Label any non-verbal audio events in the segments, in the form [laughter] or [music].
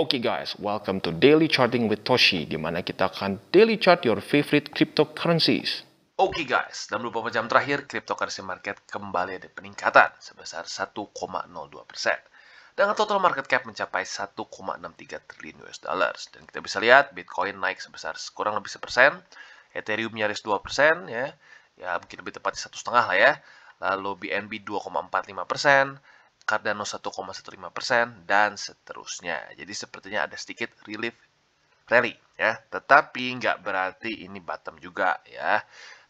Oke okay guys, welcome to Daily Charting with Toshi, di mana kita akan daily chart your favorite cryptocurrencies. Oke okay guys, dalam beberapa jam terakhir, cryptocurrency market kembali ada peningkatan sebesar 1,02%. Dengan total market cap mencapai 1,63 triliun US dollars. Dan kita bisa lihat Bitcoin naik sebesar kurang lebih 1%, Ethereum nyaris 2% ya. Ya, mungkin lebih tepatnya satu setengah lah ya. Lalu BNB 2,45%, Cardano 1,15 dan seterusnya. Jadi sepertinya ada sedikit relief rally ya, tetapi nggak berarti ini bottom juga ya.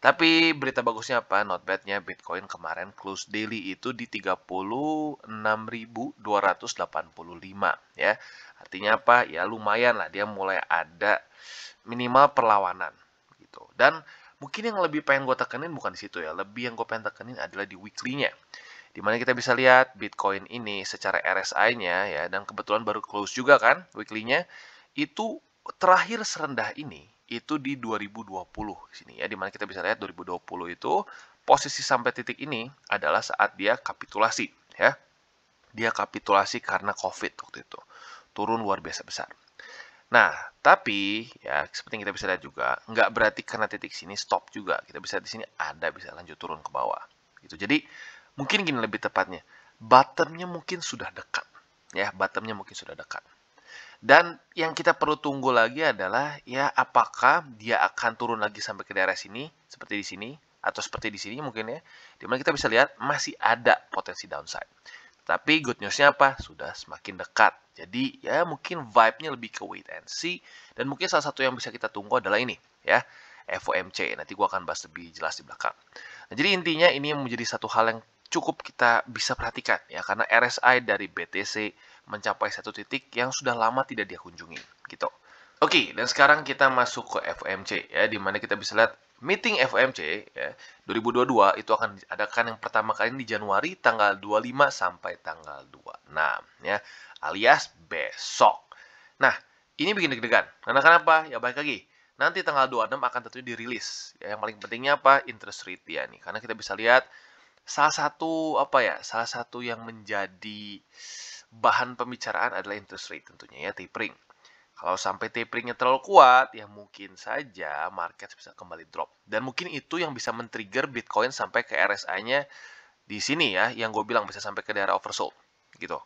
Tapi berita bagusnya apa? Not bad-nya Bitcoin kemarin close daily itu di 36.285 ya. Artinya apa? Ya lumayan lah dia mulai ada minimal perlawanan gitu. Dan mungkin yang lebih pengen gue tekenin bukan di situ ya. Lebih yang gue pengen tekenin adalah di weekly-nya di mana kita bisa lihat Bitcoin ini secara RSI-nya ya dan kebetulan baru close juga kan weekly-nya itu terakhir serendah ini itu di 2020 sini ya di mana kita bisa lihat 2020 itu posisi sampai titik ini adalah saat dia kapitulasi ya. Dia kapitulasi karena Covid waktu itu. Turun luar biasa besar. Nah, tapi ya seperti yang kita bisa lihat juga, nggak berarti karena titik sini stop juga. Kita bisa di sini ada bisa lanjut turun ke bawah. Gitu. Jadi mungkin gini lebih tepatnya, bottomnya mungkin sudah dekat. Ya, bottomnya mungkin sudah dekat. Dan yang kita perlu tunggu lagi adalah ya apakah dia akan turun lagi sampai ke daerah sini seperti di sini atau seperti di sini mungkin ya. Dimana kita bisa lihat masih ada potensi downside. Tapi good newsnya apa? Sudah semakin dekat. Jadi ya mungkin vibe-nya lebih ke wait and see. Dan mungkin salah satu yang bisa kita tunggu adalah ini ya. FOMC. Nanti gue akan bahas lebih jelas di belakang. Nah, jadi intinya ini menjadi satu hal yang cukup kita bisa perhatikan ya karena RSI dari BTC mencapai satu titik yang sudah lama tidak dia kunjungi gitu. Oke, dan sekarang kita masuk ke FMC ya di mana kita bisa lihat meeting FMC ya 2022 itu akan diadakan yang pertama kali di Januari tanggal 25 sampai tanggal 26 ya alias besok. Nah, ini bikin deg-degan. Karena kenapa? Ya baik lagi. Nanti tanggal 26 akan tentunya dirilis. Ya, yang paling pentingnya apa? Interest rate ya nih. Karena kita bisa lihat salah satu apa ya salah satu yang menjadi bahan pembicaraan adalah interest rate tentunya ya tapering kalau sampai taperingnya terlalu kuat ya mungkin saja market bisa kembali drop dan mungkin itu yang bisa men-trigger Bitcoin sampai ke RSI-nya di sini ya yang gue bilang bisa sampai ke daerah oversold gitu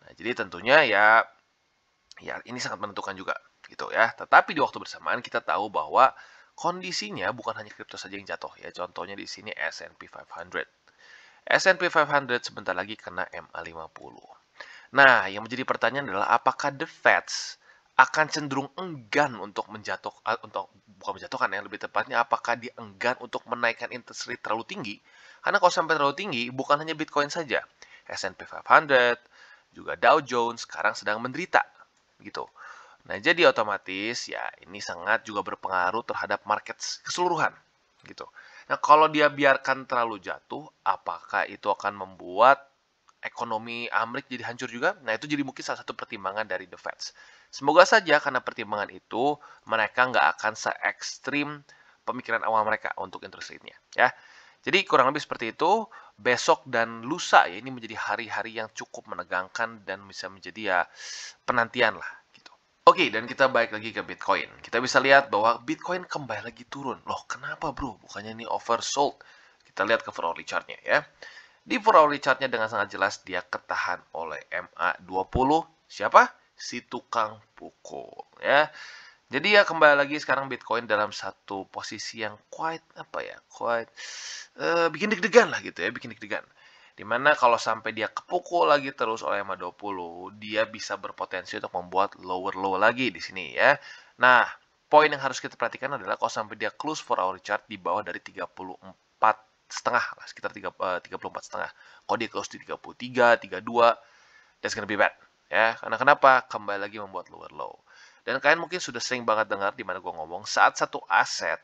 nah, jadi tentunya ya ya ini sangat menentukan juga gitu ya tetapi di waktu bersamaan kita tahu bahwa kondisinya bukan hanya kripto saja yang jatuh ya contohnya di sini S&P 500 S&P 500 sebentar lagi kena MA50. Nah, yang menjadi pertanyaan adalah apakah The Feds akan cenderung enggan untuk menjatuhkan eh, untuk bukan menjatuhkan yang lebih tepatnya apakah dia enggan untuk menaikkan interest rate terlalu tinggi? Karena kalau sampai terlalu tinggi bukan hanya Bitcoin saja. S&P 500 juga Dow Jones sekarang sedang menderita gitu. Nah, jadi otomatis ya ini sangat juga berpengaruh terhadap market keseluruhan gitu. Nah, kalau dia biarkan terlalu jatuh, apakah itu akan membuat ekonomi Amerika jadi hancur juga? Nah, itu jadi mungkin salah satu pertimbangan dari The Feds. Semoga saja karena pertimbangan itu, mereka nggak akan se-ekstrim pemikiran awal mereka untuk interest rate-nya. Ya. Jadi kurang lebih seperti itu, besok dan lusa ya ini menjadi hari-hari yang cukup menegangkan dan bisa menjadi ya penantian lah Oke, okay, dan kita balik lagi ke Bitcoin. Kita bisa lihat bahwa Bitcoin kembali lagi turun. Loh, kenapa bro? Bukannya ini oversold. Kita lihat ke 4 hourly chartnya ya. Di 4 hourly chartnya dengan sangat jelas dia ketahan oleh MA20. Siapa? Si tukang pukul ya. Jadi ya kembali lagi sekarang Bitcoin dalam satu posisi yang quite apa ya, quite uh, bikin deg-degan lah gitu ya, bikin deg-degan. Dimana kalau sampai dia kepukul lagi terus oleh EMA 20, dia bisa berpotensi untuk membuat lower low lagi di sini ya. Nah, poin yang harus kita perhatikan adalah kalau sampai dia close for hour chart di bawah dari 34 setengah sekitar 34 eh, setengah. Kalau dia close di 33, 32, that's gonna be bad. Ya, karena kenapa? Kembali lagi membuat lower low. Dan kalian mungkin sudah sering banget dengar di mana gue ngomong, saat satu aset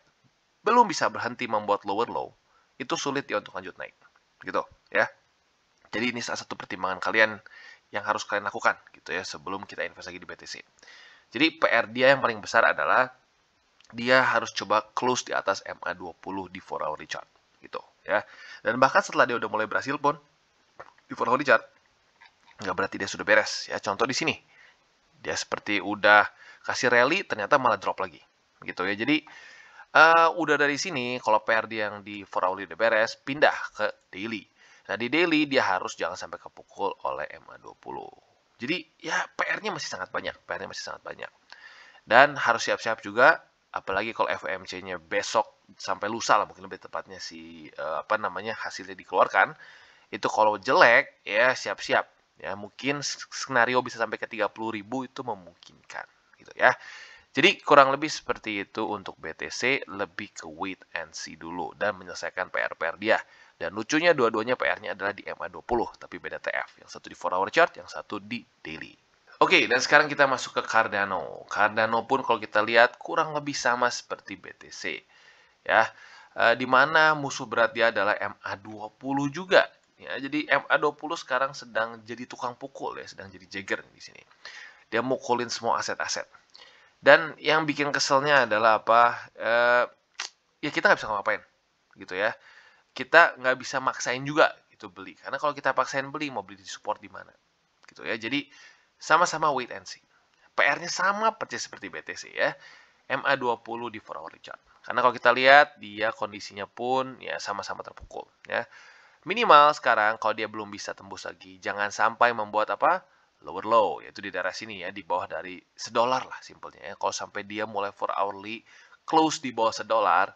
belum bisa berhenti membuat lower low, itu sulit ya untuk lanjut naik. Gitu, ya. Jadi ini salah satu pertimbangan kalian yang harus kalian lakukan gitu ya sebelum kita invest lagi di BTC. Jadi PR dia yang paling besar adalah dia harus coba close di atas MA20 di 4 hour chart gitu ya. Dan bahkan setelah dia udah mulai berhasil pun di 4 hour chart nggak berarti dia sudah beres ya. Contoh di sini dia seperti udah kasih rally ternyata malah drop lagi gitu ya. Jadi uh, udah dari sini kalau PR dia yang di 4 hour udah beres pindah ke daily Nah di daily dia harus jangan sampai kepukul oleh MA 20. Jadi ya PR-nya masih sangat banyak, PR-nya masih sangat banyak. Dan harus siap-siap juga, apalagi kalau FOMC-nya besok sampai lusa lah mungkin lebih tepatnya si eh, apa namanya hasilnya dikeluarkan itu kalau jelek ya siap-siap ya mungkin skenario bisa sampai ke 30 ribu itu memungkinkan gitu ya. Jadi kurang lebih seperti itu untuk BTC, lebih ke wait and see dulu dan menyelesaikan PR-PR dia. Dan lucunya dua-duanya PR-nya adalah di MA20, tapi beda TF. Yang satu di 4 hour chart, yang satu di daily. Oke, okay, dan sekarang kita masuk ke Cardano. Cardano pun kalau kita lihat kurang lebih sama seperti BTC. Ya, e, di mana musuh berat dia adalah MA20 juga. Ya, jadi MA20 sekarang sedang jadi tukang pukul ya, sedang jadi jagger di sini. Dia mukulin semua aset-aset. Dan yang bikin keselnya adalah apa? E, ya kita nggak bisa ngapain gitu ya kita nggak bisa maksain juga itu beli karena kalau kita paksain beli mau beli di support di mana gitu ya jadi sama-sama wait and see PR-nya sama persis seperti BTC ya MA20 di 4 hour chart karena kalau kita lihat dia kondisinya pun ya sama-sama terpukul ya minimal sekarang kalau dia belum bisa tembus lagi jangan sampai membuat apa lower low yaitu di daerah sini ya di bawah dari sedolar lah simpelnya ya. kalau sampai dia mulai 4 hourly close di bawah sedolar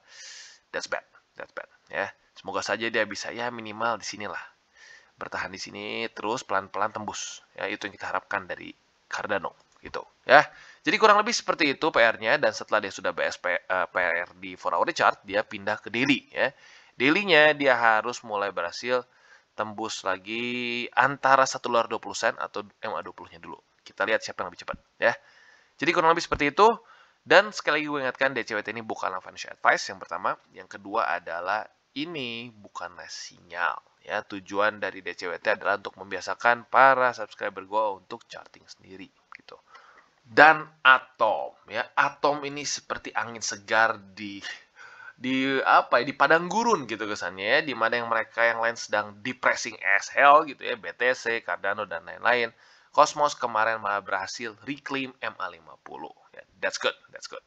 that's bad that's bad ya Semoga saja dia bisa ya minimal di sinilah. Bertahan di sini terus pelan-pelan tembus. Ya itu yang kita harapkan dari Cardano gitu ya. Jadi kurang lebih seperti itu PR-nya dan setelah dia sudah bsp uh, eh, PR di 4 hour chart dia pindah ke daily ya. Daily-nya dia harus mulai berhasil tembus lagi antara 1 dolar 20 sen atau MA 20-nya dulu. Kita lihat siapa yang lebih cepat ya. Jadi kurang lebih seperti itu. Dan sekali lagi gue ingatkan DCWT ini bukanlah financial advice yang pertama, yang kedua adalah ini bukanlah sinyal. Ya, tujuan dari DCWT adalah untuk membiasakan para subscriber gue untuk charting sendiri gitu. Dan atom, ya atom ini seperti angin segar di di apa ya di padang gurun gitu kesannya ya di mana yang mereka yang lain sedang depressing as hell gitu ya BTC, Cardano dan lain-lain. Cosmos kemarin malah berhasil reclaim MA50. Ya, that's good, that's good.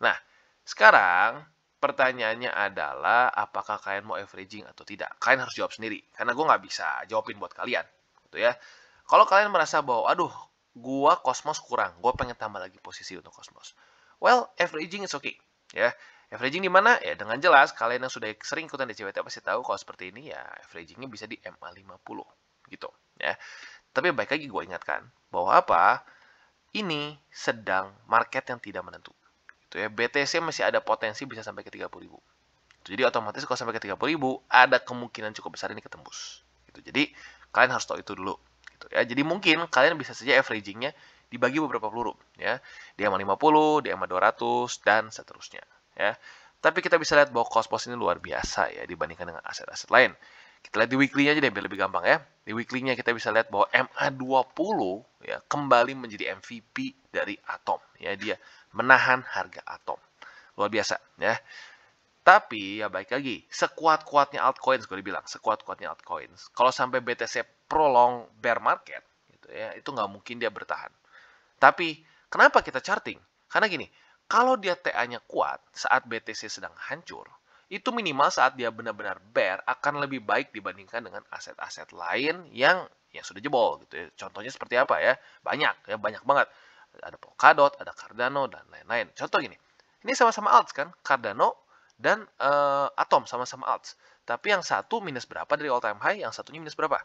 Nah, sekarang pertanyaannya adalah apakah kalian mau averaging atau tidak. Kalian harus jawab sendiri, karena gue nggak bisa jawabin buat kalian. Gitu ya. Kalau kalian merasa bahwa, aduh, gue kosmos kurang, gue pengen tambah lagi posisi untuk kosmos. Well, averaging is okay. Ya, Averaging di mana? Ya dengan jelas kalian yang sudah sering ikutan di CWT pasti tahu kalau seperti ini ya averagingnya bisa di MA50 gitu ya. Tapi baik lagi gue ingatkan bahwa apa? Ini sedang market yang tidak menentu gitu ya, BTC masih ada potensi bisa sampai ke ribu. Jadi otomatis kalau sampai ke ribu ada kemungkinan cukup besar ini ketembus. Gitu. Jadi kalian harus tahu itu dulu. Gitu ya. Jadi mungkin kalian bisa saja averagingnya dibagi beberapa peluru ya. di DMA 50, DMA 200 dan seterusnya ya. Tapi kita bisa lihat bahwa cost pos ini luar biasa ya dibandingkan dengan aset-aset lain. Kita lihat di weekly-nya aja deh biar lebih gampang ya. Di weekly-nya kita bisa lihat bahwa MA20 ya kembali menjadi MVP dari Atom ya dia menahan harga atom. Luar biasa ya. Tapi ya baik lagi, sekuat-kuatnya altcoins gue dibilang, sekuat-kuatnya altcoins. Kalau sampai BTC prolong bear market gitu ya, itu nggak mungkin dia bertahan. Tapi kenapa kita charting? Karena gini, kalau dia TA-nya kuat saat BTC sedang hancur, itu minimal saat dia benar-benar bear akan lebih baik dibandingkan dengan aset-aset lain yang yang sudah jebol gitu ya. Contohnya seperti apa ya? Banyak ya, banyak banget ada Polkadot, ada Cardano, dan lain-lain. Contoh gini, ini sama-sama alts kan, Cardano dan uh, Atom sama-sama alts. Tapi yang satu minus berapa dari all time high, yang satunya minus berapa.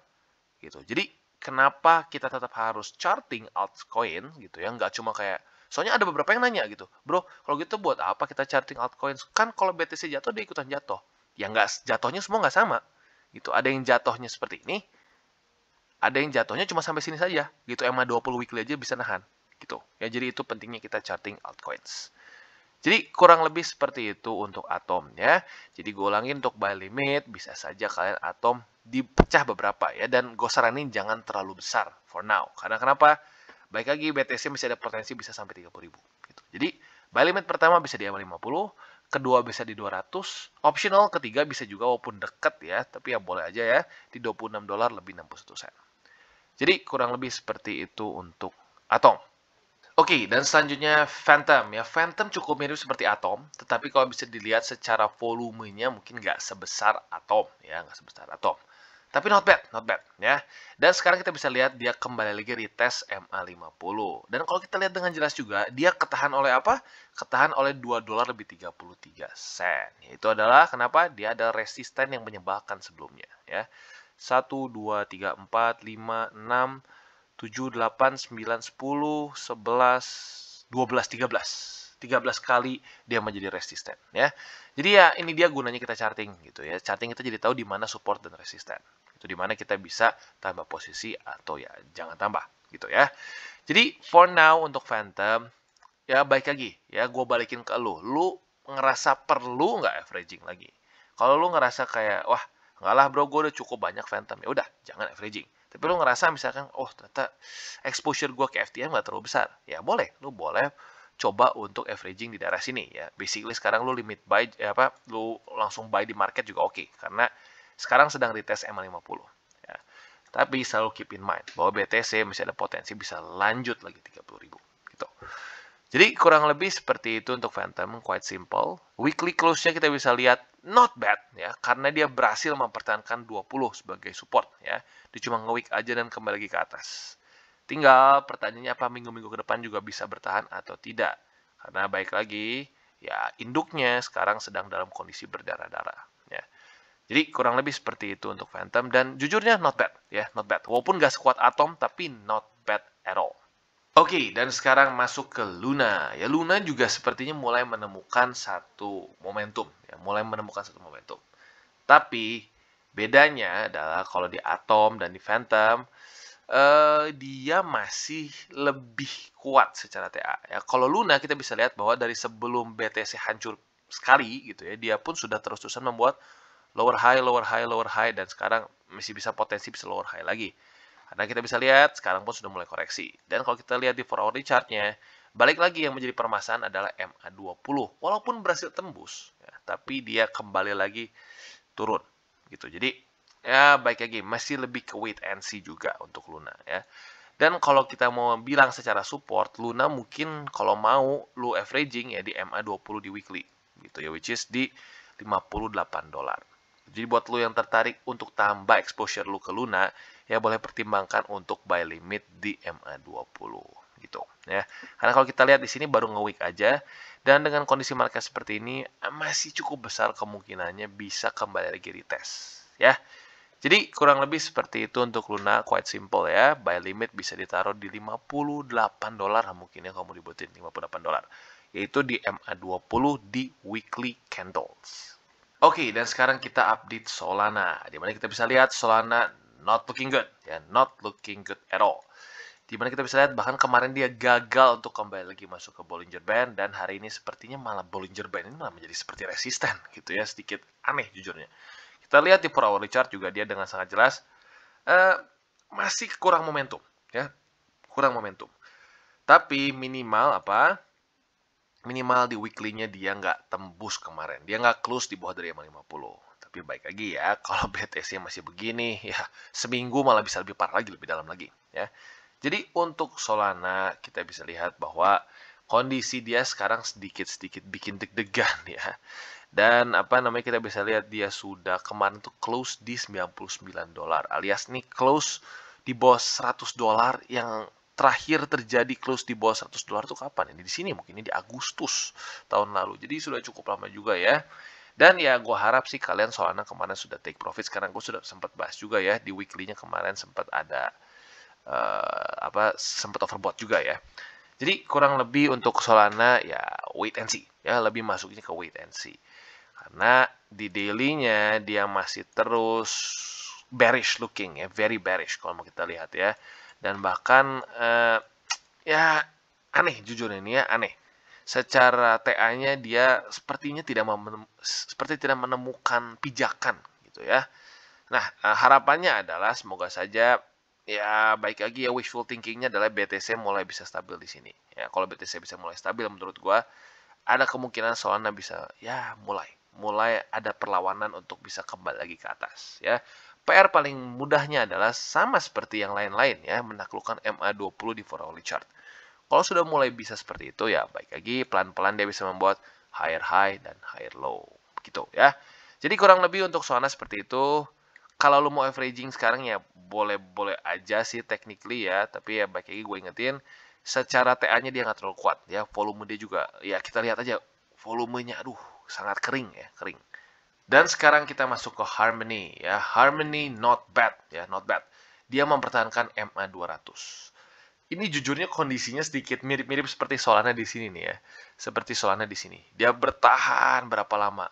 Gitu. Jadi kenapa kita tetap harus charting altcoin gitu ya, nggak cuma kayak Soalnya ada beberapa yang nanya gitu, bro, kalau gitu buat apa kita charting altcoin? Kan kalau BTC jatuh dia ikutan jatuh. Ya nggak jatuhnya semua nggak sama, gitu. Ada yang jatuhnya seperti ini, ada yang jatuhnya cuma sampai sini saja, gitu. EMA 20 weekly aja bisa nahan, gitu. Ya jadi itu pentingnya kita charting altcoins. Jadi kurang lebih seperti itu untuk atom ya. Jadi gue ulangin untuk buy limit bisa saja kalian atom dipecah beberapa ya dan gue saranin jangan terlalu besar for now. Karena kenapa? Baik lagi BTC masih ada potensi bisa sampai 30.000 gitu. Jadi buy limit pertama bisa di awal 50, kedua bisa di 200, optional ketiga bisa juga walaupun deket ya, tapi ya boleh aja ya di 26 dolar lebih 61 sen. Jadi kurang lebih seperti itu untuk atom. Oke, okay, dan selanjutnya Phantom. Ya, Phantom cukup mirip seperti Atom, tetapi kalau bisa dilihat secara volumenya mungkin nggak sebesar Atom, ya, nggak sebesar Atom. Tapi not bad, not bad, ya. Dan sekarang kita bisa lihat dia kembali lagi retest MA50. Dan kalau kita lihat dengan jelas juga, dia ketahan oleh apa? Ketahan oleh 2 dolar lebih 33 sen. Itu adalah kenapa? Dia ada resisten yang menyebalkan sebelumnya, ya. 1, 2, 3, 4, 5, 6, 7, 8, 9, 10, 11, 12, 13. 13 kali dia menjadi resisten ya. Jadi ya ini dia gunanya kita charting gitu ya. Charting kita jadi tahu di mana support dan resisten. Itu di mana kita bisa tambah posisi atau ya jangan tambah gitu ya. Jadi for now untuk Phantom ya baik lagi ya gue balikin ke lu. Lu ngerasa perlu nggak averaging lagi? Kalau lu ngerasa kayak wah nggak lah bro gue udah cukup banyak Phantom ya udah jangan averaging tapi lu ngerasa misalkan oh ternyata exposure gua ke FTM nggak terlalu besar ya boleh lu boleh coba untuk averaging di daerah sini ya basically sekarang lu limit buy ya apa lu langsung buy di market juga oke okay, karena sekarang sedang di tes MA50 ya. tapi selalu keep in mind bahwa BTC masih ada potensi bisa lanjut lagi 30.000 gitu jadi kurang lebih seperti itu untuk Phantom, quite simple. Weekly close-nya kita bisa lihat not bad ya karena dia berhasil mempertahankan 20 sebagai support ya. Dia cuma nge aja dan kembali lagi ke atas. Tinggal pertanyaannya apa minggu-minggu ke depan juga bisa bertahan atau tidak. Karena baik lagi ya induknya sekarang sedang dalam kondisi berdarah-darah ya. Jadi kurang lebih seperti itu untuk Phantom dan jujurnya not bad ya, not bad. Walaupun nggak sekuat Atom tapi not bad at all. Oke, okay, dan sekarang masuk ke Luna. Ya Luna juga sepertinya mulai menemukan satu momentum ya, mulai menemukan satu momentum. Tapi bedanya adalah kalau di Atom dan di Phantom eh, dia masih lebih kuat secara TA. Ya, kalau Luna kita bisa lihat bahwa dari sebelum BTC hancur sekali gitu ya, dia pun sudah terus-terusan membuat lower high, lower high, lower high dan sekarang masih bisa potensi bisa lower high lagi. Karena kita bisa lihat sekarang pun sudah mulai koreksi. Dan kalau kita lihat di 4 hourly chartnya, nya Balik lagi yang menjadi permasalahan adalah MA20. Walaupun berhasil tembus, ya, tapi dia kembali lagi turun gitu. Jadi ya baik lagi masih lebih ke wait and see juga untuk Luna ya. Dan kalau kita mau bilang secara support, Luna mungkin kalau mau lu averaging ya di MA20 di weekly gitu ya which is di 58 dolar. Jadi buat lu yang tertarik untuk tambah exposure lu ke Luna, ya boleh pertimbangkan untuk buy limit di MA20 gitu ya. Karena kalau kita lihat di sini baru nge-week aja dan dengan kondisi market seperti ini masih cukup besar kemungkinannya bisa kembali lagi tes ya. Jadi kurang lebih seperti itu untuk Luna, quite simple ya. Buy limit bisa ditaruh di 58 dolar mungkin ya kamu dibutuhin 58 dolar. Yaitu di MA20 di weekly candles. Oke, okay, dan sekarang kita update Solana. Di mana kita bisa lihat Solana not looking good ya, not looking good at all. Dimana kita bisa lihat bahkan kemarin dia gagal untuk kembali lagi masuk ke Bollinger Band dan hari ini sepertinya malah Bollinger Band ini malah menjadi seperti resisten gitu ya sedikit aneh jujurnya. Kita lihat di 4 hour chart juga dia dengan sangat jelas uh, masih kurang momentum ya kurang momentum. Tapi minimal apa? Minimal di weekly-nya dia nggak tembus kemarin. Dia nggak close di bawah dari EMA 50. Tapi baik lagi ya, kalau [laughs] BTC masih begini, ya seminggu malah bisa lebih parah lagi, lebih dalam lagi. ya jadi untuk Solana kita bisa lihat bahwa kondisi dia sekarang sedikit-sedikit bikin deg-degan ya. Dan apa namanya kita bisa lihat dia sudah kemarin tuh close di 99 dolar alias nih close di bawah 100 dolar yang terakhir terjadi close di bawah 100 dolar tuh kapan? Ini ya? di sini mungkin ini di Agustus tahun lalu. Jadi sudah cukup lama juga ya. Dan ya gue harap sih kalian Solana kemarin sudah take profit. Sekarang gue sudah sempat bahas juga ya di weekly-nya kemarin sempat ada uh, apa sempat overbought juga ya. Jadi kurang lebih untuk Solana ya wait and see ya lebih masuknya ke wait and see karena di dailynya dia masih terus bearish looking ya very bearish kalau mau kita lihat ya dan bahkan uh, ya aneh jujur ini ya aneh secara TA-nya dia sepertinya tidak seperti tidak menemukan pijakan gitu ya. Nah, eh, harapannya adalah semoga saja ya baik lagi ya wishful thinkingnya adalah BTC mulai bisa stabil di sini ya kalau BTC bisa mulai stabil menurut gua ada kemungkinan Solana bisa ya mulai mulai ada perlawanan untuk bisa kembali lagi ke atas ya PR paling mudahnya adalah sama seperti yang lain-lain ya menaklukkan MA20 di four hourly chart kalau sudah mulai bisa seperti itu ya baik lagi pelan-pelan dia bisa membuat higher high dan higher low gitu ya jadi kurang lebih untuk Solana seperti itu kalau lo mau averaging sekarang ya boleh-boleh aja sih technically ya, tapi ya baik lagi gue ingetin secara TA-nya dia nggak terlalu kuat ya, volume dia juga ya kita lihat aja volumenya aduh sangat kering ya, kering. Dan sekarang kita masuk ke Harmony ya. Harmony not bad ya, not bad. Dia mempertahankan MA 200. Ini jujurnya kondisinya sedikit mirip-mirip seperti Solana di sini nih ya. Seperti Solana di sini. Dia bertahan berapa lama?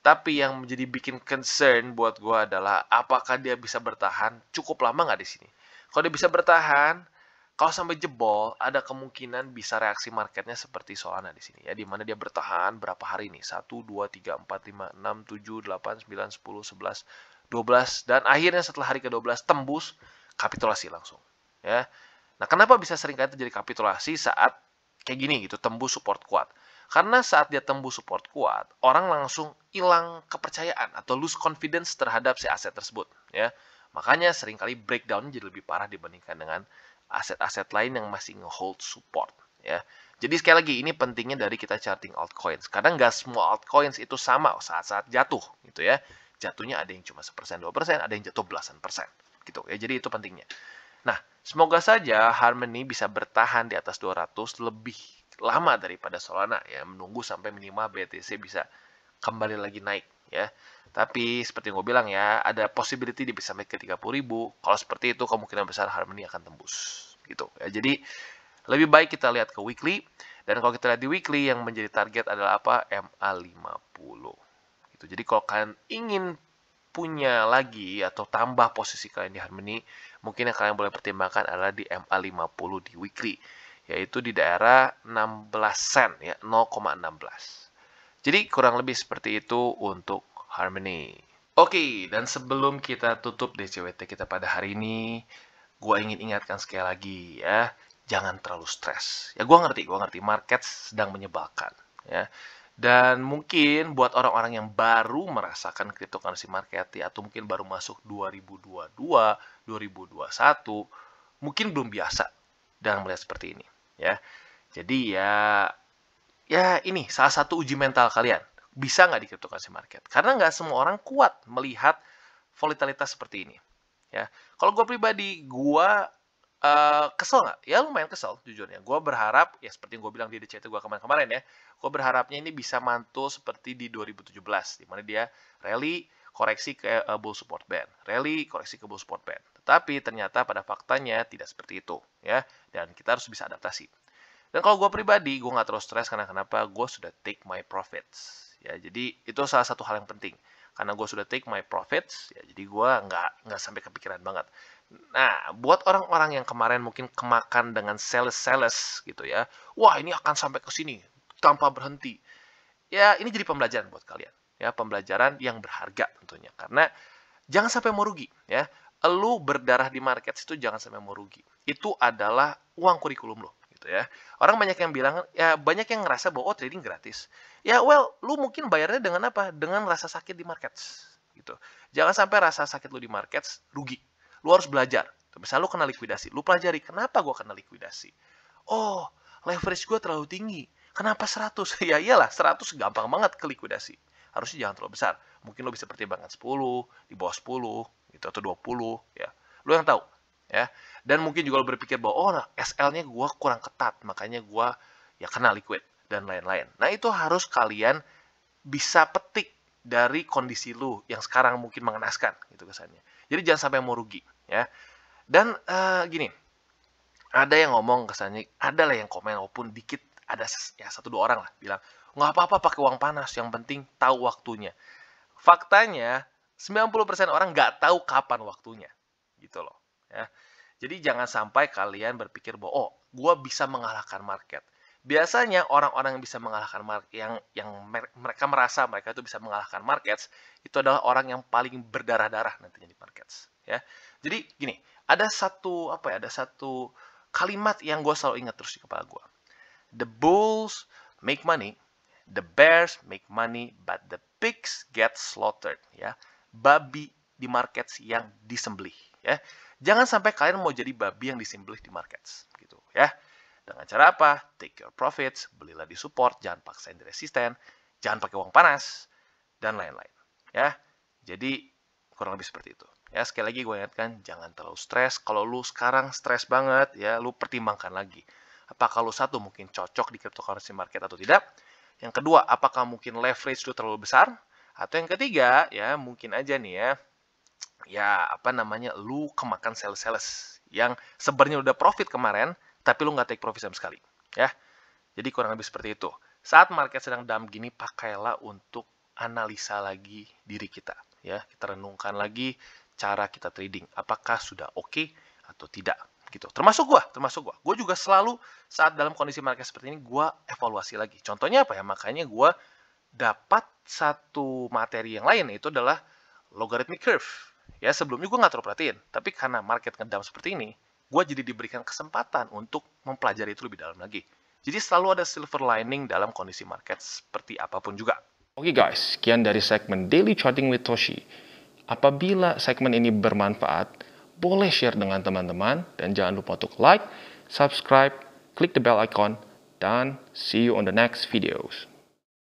Tapi yang menjadi bikin concern buat gue adalah apakah dia bisa bertahan cukup lama nggak di sini. Kalau dia bisa bertahan, kalau sampai jebol, ada kemungkinan bisa reaksi marketnya seperti Solana di sini ya, di mana dia bertahan berapa hari ini? 1, 2, 3, 4, 5, 6, 7, 8, 9, 10, 11, 12, dan akhirnya setelah hari ke-12 tembus, kapitulasi langsung. ya. Nah, kenapa bisa seringkali terjadi kapitulasi saat kayak gini gitu, tembus support kuat? Karena saat dia tembus support kuat, orang langsung hilang kepercayaan atau lose confidence terhadap si aset tersebut, ya. Makanya seringkali breakdown jadi lebih parah dibandingkan dengan aset-aset lain yang masih ngehold support, ya. Jadi sekali lagi ini pentingnya dari kita charting altcoins. Kadang nggak semua altcoins itu sama saat-saat jatuh, gitu ya. Jatuhnya ada yang cuma sepersen, dua persen, ada yang jatuh belasan persen, gitu ya. Jadi itu pentingnya. Nah, semoga saja Harmony bisa bertahan di atas 200 lebih lama daripada Solana ya menunggu sampai minimal BTC bisa kembali lagi naik ya tapi seperti yang gue bilang ya ada possibility di sampai ke 30 ribu kalau seperti itu kemungkinan besar Harmony akan tembus gitu ya jadi lebih baik kita lihat ke weekly dan kalau kita lihat di weekly yang menjadi target adalah apa MA50 gitu jadi kalau kalian ingin punya lagi atau tambah posisi kalian di Harmony, mungkin yang kalian boleh pertimbangkan adalah di MA50 di weekly yaitu di daerah 16 sen ya 0,16. Jadi kurang lebih seperti itu untuk Harmony. Oke, dan sebelum kita tutup DCWT kita pada hari ini, gue ingin ingatkan sekali lagi ya, jangan terlalu stres. Ya gue ngerti, gue ngerti market sedang menyebalkan ya. Dan mungkin buat orang-orang yang baru merasakan cryptocurrency market ya, atau mungkin baru masuk 2022, 2021, mungkin belum biasa dan melihat seperti ini ya. Jadi ya ya ini salah satu uji mental kalian. Bisa nggak di cryptocurrency market? Karena nggak semua orang kuat melihat volatilitas seperti ini. Ya, kalau gue pribadi, gue uh, kesel nggak? Ya lumayan kesel, jujurnya. Gue berharap, ya seperti yang gue bilang di DCT gue kemarin-kemarin ya, gue berharapnya ini bisa mantul seperti di 2017, di mana dia rally, koreksi ke uh, eh, bull support band, rally koreksi ke bull support band. Tetapi ternyata pada faktanya tidak seperti itu ya dan kita harus bisa adaptasi. Dan kalau gue pribadi, gue nggak terus stres karena kenapa gue sudah take my profits. Ya, jadi itu salah satu hal yang penting. Karena gue sudah take my profits, ya jadi gue nggak nggak sampai kepikiran banget. Nah, buat orang-orang yang kemarin mungkin kemakan dengan sales-sales gitu ya, wah ini akan sampai ke sini tanpa berhenti. Ya, ini jadi pembelajaran buat kalian ya pembelajaran yang berharga tentunya karena jangan sampai mau rugi ya lu berdarah di market itu jangan sampai mau rugi itu adalah uang kurikulum lo gitu ya orang banyak yang bilang ya banyak yang ngerasa bahwa oh trading gratis ya well lu mungkin bayarnya dengan apa dengan rasa sakit di market gitu jangan sampai rasa sakit lu di market rugi lu harus belajar misalnya lu kena likuidasi lu pelajari kenapa gua kena likuidasi oh leverage gua terlalu tinggi. Kenapa 100? [laughs] ya iyalah, 100 gampang banget ke likuidasi harusnya jangan terlalu besar. Mungkin lo bisa pertimbangkan 10, di bawah 10, gitu atau 20 ya. Lo yang tahu ya. Dan mungkin juga lo berpikir bahwa oh nah, SL-nya gue kurang ketat, makanya gue ya kena liquid dan lain-lain. Nah, itu harus kalian bisa petik dari kondisi lo yang sekarang mungkin mengenaskan gitu kesannya. Jadi jangan sampai mau rugi ya. Dan uh, gini, ada yang ngomong kesannya, ada lah yang komen walaupun dikit ada ya satu dua orang lah bilang nggak apa-apa pakai uang panas, yang penting tahu waktunya. Faktanya, 90% orang nggak tahu kapan waktunya. Gitu loh. Ya. Jadi jangan sampai kalian berpikir bahwa, oh, gue bisa mengalahkan market. Biasanya orang-orang yang bisa mengalahkan market, yang, yang mereka merasa mereka itu bisa mengalahkan market, itu adalah orang yang paling berdarah-darah nantinya di market. Ya. Jadi gini, ada satu apa ya, ada satu kalimat yang gue selalu ingat terus di kepala gue. The bulls make money The bears make money, but the pigs get slaughtered. Ya, babi di market yang disembelih. Ya, jangan sampai kalian mau jadi babi yang disembelih di market. Gitu ya. Dengan cara apa? Take your profits, belilah di support, jangan paksain di resisten, jangan pakai uang panas, dan lain-lain. Ya, jadi kurang lebih seperti itu. Ya, sekali lagi gue ingatkan, jangan terlalu stres. Kalau lu sekarang stres banget, ya lu pertimbangkan lagi. Apakah lu satu mungkin cocok di cryptocurrency market atau tidak? Yang kedua, apakah mungkin leverage itu terlalu besar? Atau yang ketiga, ya mungkin aja nih ya, ya apa namanya, lu kemakan sales-sales yang sebenarnya udah profit kemarin, tapi lu nggak take profit sama sekali. Ya, jadi kurang lebih seperti itu. Saat market sedang dam gini, pakailah untuk analisa lagi diri kita. Ya, kita renungkan lagi cara kita trading. Apakah sudah oke okay atau tidak? gitu. Termasuk gue, termasuk gue. Gue juga selalu saat dalam kondisi market seperti ini, gue evaluasi lagi. Contohnya apa ya? Makanya gue dapat satu materi yang lain, itu adalah logaritmic curve. Ya, sebelumnya gue nggak terlalu perhatiin. Tapi karena market ngedam seperti ini, gue jadi diberikan kesempatan untuk mempelajari itu lebih dalam lagi. Jadi selalu ada silver lining dalam kondisi market seperti apapun juga. Oke okay guys, sekian dari segmen Daily Trading with Toshi. Apabila segmen ini bermanfaat, boleh share dengan teman-teman. Dan jangan lupa untuk like, subscribe, klik the bell icon, dan see you on the next videos.